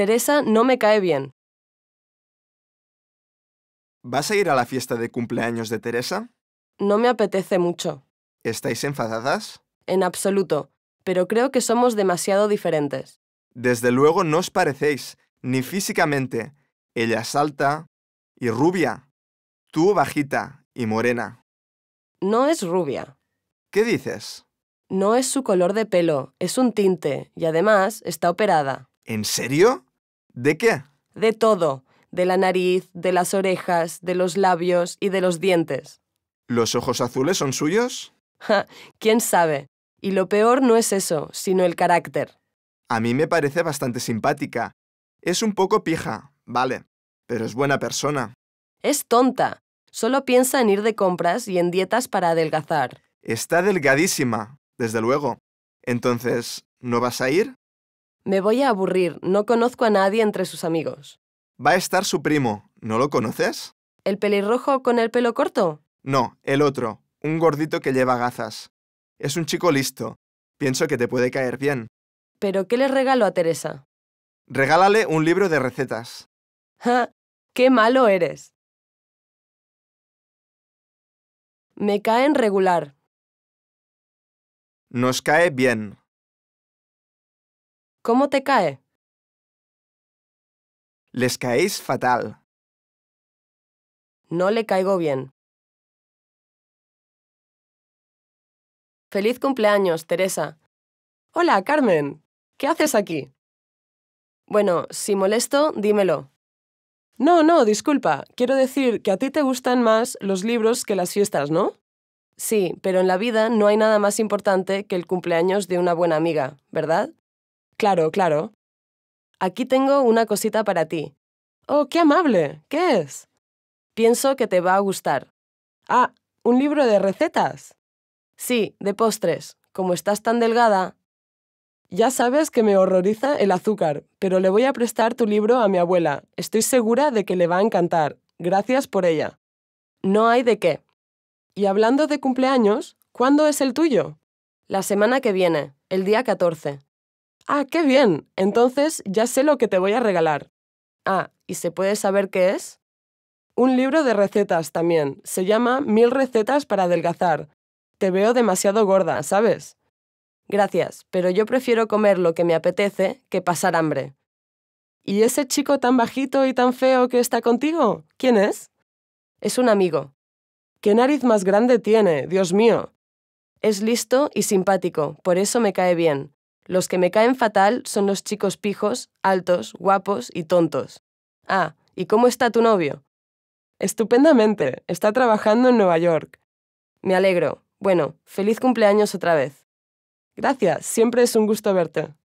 Teresa no me cae bien. ¿Vas a ir a la fiesta de cumpleaños de Teresa? No me apetece mucho. ¿Estáis enfadadas? En absoluto, pero creo que somos demasiado diferentes. Desde luego no os parecéis, ni físicamente. Ella es alta y rubia. Tú bajita y morena. No es rubia. ¿Qué dices? No es su color de pelo, es un tinte, y además está operada. ¿En serio? ¿De qué? De todo. De la nariz, de las orejas, de los labios y de los dientes. ¿Los ojos azules son suyos? ¿Quién sabe? Y lo peor no es eso, sino el carácter. A mí me parece bastante simpática. Es un poco pija, vale, pero es buena persona. Es tonta. Solo piensa en ir de compras y en dietas para adelgazar. Está delgadísima, desde luego. Entonces, ¿no vas a ir? Me voy a aburrir, no conozco a nadie entre sus amigos. Va a estar su primo, ¿no lo conoces? ¿El pelirrojo con el pelo corto? No, el otro, un gordito que lleva gafas. Es un chico listo. Pienso que te puede caer bien. ¿Pero qué le regalo a Teresa? Regálale un libro de recetas. ¡Ja! ¡Qué malo eres! Me caen regular. Nos cae bien. ¿Cómo te cae? Les caéis fatal. No le caigo bien. Feliz cumpleaños, Teresa. Hola, Carmen. ¿Qué haces aquí? Bueno, si molesto, dímelo. No, no, disculpa. Quiero decir que a ti te gustan más los libros que las fiestas, ¿no? Sí, pero en la vida no hay nada más importante que el cumpleaños de una buena amiga, ¿verdad? Claro, claro. Aquí tengo una cosita para ti. Oh, qué amable. ¿Qué es? Pienso que te va a gustar. Ah, un libro de recetas. Sí, de postres. Como estás tan delgada. Ya sabes que me horroriza el azúcar, pero le voy a prestar tu libro a mi abuela. Estoy segura de que le va a encantar. Gracias por ella. No hay de qué. Y hablando de cumpleaños, ¿cuándo es el tuyo? La semana que viene, el día 14. Ah, qué bien. Entonces ya sé lo que te voy a regalar. Ah, ¿y se puede saber qué es? Un libro de recetas también. Se llama Mil recetas para adelgazar. Te veo demasiado gorda, ¿sabes? Gracias, pero yo prefiero comer lo que me apetece que pasar hambre. ¿Y ese chico tan bajito y tan feo que está contigo? ¿Quién es? Es un amigo. ¿Qué nariz más grande tiene? Dios mío. Es listo y simpático, por eso me cae bien. Los que me caen fatal son los chicos pijos, altos, guapos y tontos. Ah, ¿y cómo está tu novio? Estupendamente, está trabajando en Nueva York. Me alegro. Bueno, feliz cumpleaños otra vez. Gracias, siempre es un gusto verte.